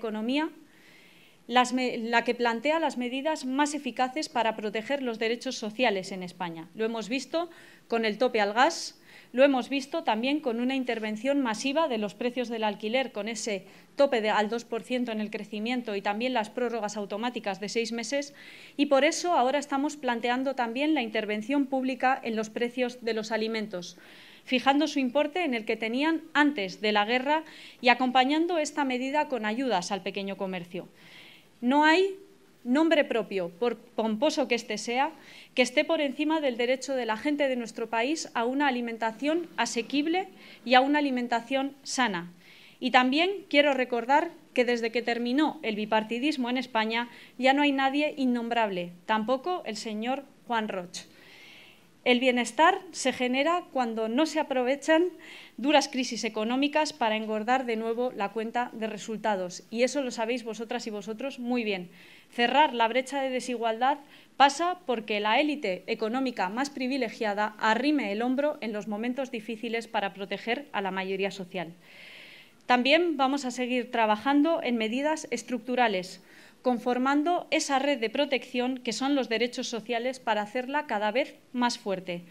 Economía, la que plantea las medidas más eficaces para proteger los derechos sociales en España. Lo hemos visto con el tope al gas, lo hemos visto también con una intervención masiva de los precios del alquiler, con ese tope al 2% en el crecimiento y también las prórrogas automáticas de seis meses. Y por eso ahora estamos planteando también la intervención pública en los precios de los alimentos fijando su importe en el que tenían antes de la guerra y acompañando esta medida con ayudas al pequeño comercio. No hay nombre propio, por pomposo que este sea, que esté por encima del derecho de la gente de nuestro país a una alimentación asequible y a una alimentación sana. Y también quiero recordar que desde que terminó el bipartidismo en España ya no hay nadie innombrable, tampoco el señor Juan Roch. El bienestar se genera cuando no se aprovechan duras crisis económicas para engordar de nuevo la cuenta de resultados. Y eso lo sabéis vosotras y vosotros muy bien. Cerrar la brecha de desigualdad pasa porque la élite económica más privilegiada arrime el hombro en los momentos difíciles para proteger a la mayoría social. También vamos a seguir trabajando en medidas estructurales conformando esa red de protección que son los derechos sociales para hacerla cada vez más fuerte.